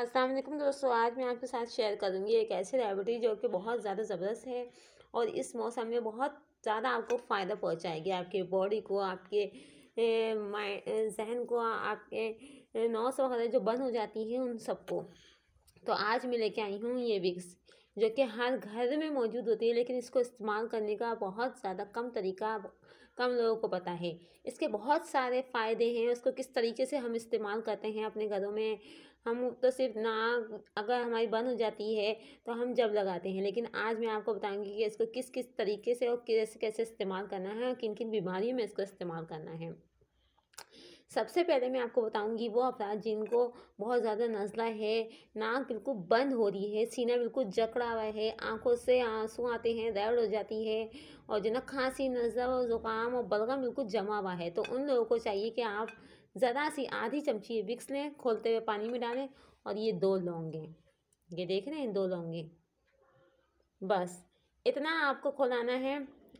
असलम दोस्तों आज मैं आपके साथ शेयर करूँगी एक ऐसी रेमेडी जो कि बहुत ज़्यादा ज़बरदस्त है और इस मौसम में बहुत ज़्यादा आपको फ़ायदा पहुँचाएगी आपके बॉडी को आपके माइंड जहन को आपके नौस वगैरह जो बंद हो जाती हैं उन सबको तो आज मैं लेके आई हूँ ये विक्स जो कि हर घर में मौजूद होती है लेकिन इसको इस्तेमाल करने का बहुत ज़्यादा कम तरीका कम लोगों को पता है इसके बहुत सारे फ़ायदे हैं उसको किस तरीके से हम इस्तेमाल करते हैं अपने घरों में हम तो सिर्फ नाक अगर हमारी बंद हो जाती है तो हम जब लगाते हैं लेकिन आज मैं आपको बताऊंगी कि इसको किस किस तरीके से और कैसे कैसे इस्तेमाल करना है और किन किन बीमारियों में इसको इस्तेमाल करना है सबसे पहले मैं आपको बताऊंगी वो अफराद जिनको बहुत ज़्यादा नज़ला है नाक बिल्कुल बंद हो रही है सीना बिल्कुल जकड़ा हुआ है आंखों से आंसू आते हैं दर्द हो जाती है और जो ना खांसी नज़ला और ज़ुकाम और बलगम बिल्कुल जमा हुआ है तो उन लोगों को चाहिए कि आप ज़रा सी आधी चमची विक्स लें खोलते हुए पानी में डालें और ये दो लौंगे ये देख रहे हैं दो लौंगे बस इतना आपको खोलाना है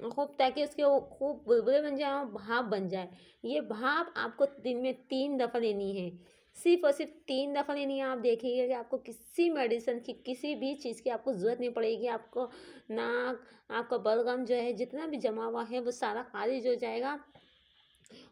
खूब ताकि उसके खूब बुलबुले बन जाए और भाप बन जाए ये भाप आपको दिन में तीन दफ़ा लेनी है सिर्फ और सिर्फ तीन दफ़ा लेनी है आप देखिएगा कि आपको किसी मेडिसिन की किसी भी चीज़ की आपको ज़रूरत नहीं पड़ेगी आपको नाक आपका बलगम जो है जितना भी जमा हुआ है वो सारा खारिज हो जाएगा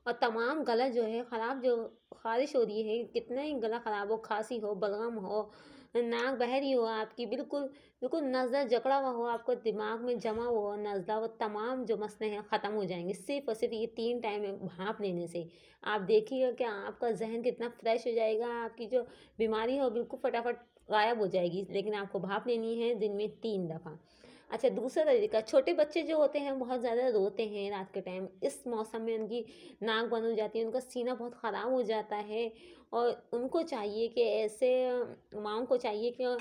और तमाम गला जो है ख़राब जो खारिश हो रही है कितना ही गला ख़राब हो खांसी हो बलगम हो नाक बह रही हो आपकी बिल्कुल बिल्कुल नजदा जकड़ा हुआ हो आपको दिमाग में जमा हुआ हो नज़दा वो तमाम जो मसले हैं ख़त्म हो जाएंगे सिर्फ और सिर्फ ये तीन टाइम भाप लेने से आप देखिएगा कि आपका जहन कितना फ्रेश हो जाएगा आपकी जो बीमारी हो बिल्कुल फटाफट गायब हो जाएगी लेकिन आपको भाप लेनी है दिन में तीन दफ़ा अच्छा हम्म। दूसरा तरीका छोटे बच्चे जो होते हैं बहुत ज़्यादा रोते हैं रात के टाइम इस मौसम में उनकी नाक बंद हो जाती है उनका सीना बहुत ख़राब हो जाता है और उनको चाहिए कि ऐसे माओ को चाहिए कि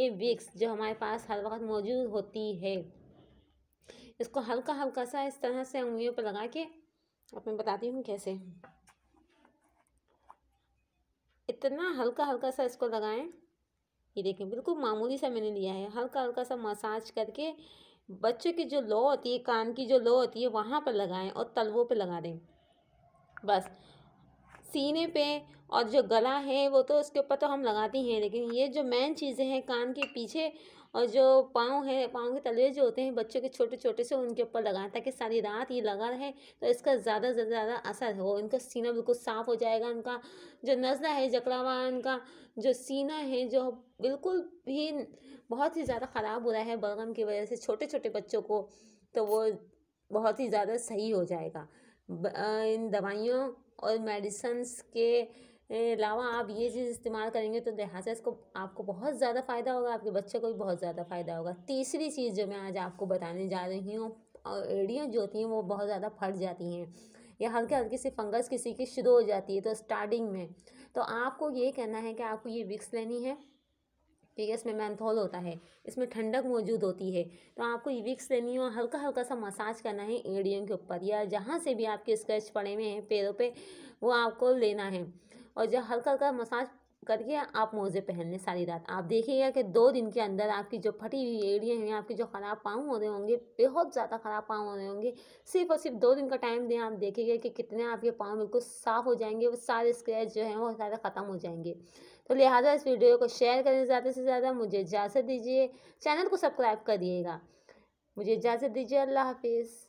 ये विक्स जो हमारे पास हर वक्त मौजूद होती है इसको हल्का हल्का सा इस तरह से उंगलियों पर लगा के अब मैं बताती हूँ कैसे इतना हल्का हल्का सा इसको लगाएं ये देखें बिल्कुल मामूली सा मैंने लिया है हल्का हल्का सा मसाज करके बच्चों की जो लो होती है कान की जो लो होती है वहाँ पर लगाएं और तलवों पर लगा दें बस सीने पे और जो गला है वो तो उसके ऊपर तो हम लगाते हैं लेकिन ये जो मेन चीज़ें हैं कान के पीछे और जो पाँव है पाँव के तलवे जो होते हैं बच्चों के छोटे छोटे से उनके ऊपर लगाए ताकि सारी रात ये लगा रहे तो इसका ज़्यादा से ज़्यादा असर हो इनका सीना बिल्कुल साफ़ हो जाएगा उनका जो नज़ला है जकड़ावा उनका जो सीना है जो बिल्कुल भी बहुत ही ज़्यादा ख़राब हो रहा है बलगम की वजह से छोटे छोटे बच्चों को तो वो बहुत ही ज़्यादा सही हो जाएगा इन दवाइयों और मेडिसन्स के अलावा आप ये चीज़ इस्तेमाल करेंगे तो लिहाजा इसको आपको बहुत ज़्यादा फ़ायदा होगा आपके बच्चे को भी बहुत ज़्यादा फ़ायदा होगा तीसरी चीज़ जो मैं आज आपको बताने जा रही हूँ एड़ियाँ जो होती हैं वो बहुत ज़्यादा फट जाती हैं या हल्के हल्के से फंगस किसी की शुरू हो जाती है तो स्टार्टिंग में तो आपको ये कहना है कि आपको ये विक्स लेनी है ठीक है इसमें मैंथोल होता है इसमें ठंडक मौजूद होती है तो आपको विक्स लेनी है और हल्का हल्का सा मसाज करना है एड़ियों के ऊपर या जहाँ से भी आपके स्क्रैच पड़े हुए हैं पैरों पे वो आपको लेना है और जब हल्का हल्का मसाज करके आप मोज़े पहन लें सारी रात आप देखिएगा कि दो दिन के अंदर आपकी जो फटी हुई एड़ियाँ हैं आपके जो ख़राब पाँव हो रहे होंगे बहुत ज़्यादा ख़राब पाँव हो रहे होंगे सिर्फ और सिर्फ दो दिन का टाइम दें आप देखिएगा कि कितने आपके पाँव बिल्कुल साफ़ हो जाएंगे वो सारे स्क्रैच जो हैं वो सारे ख़त्म हो जाएंगे तो लिहाजा इस वीडियो को शेयर करें ज़्यादा से ज़्यादा मुझे इजाज़त दीजिए चैनल को सब्सक्राइब करिएगा मुझे इजाज़त दीजिए अल्लाह हाफिज़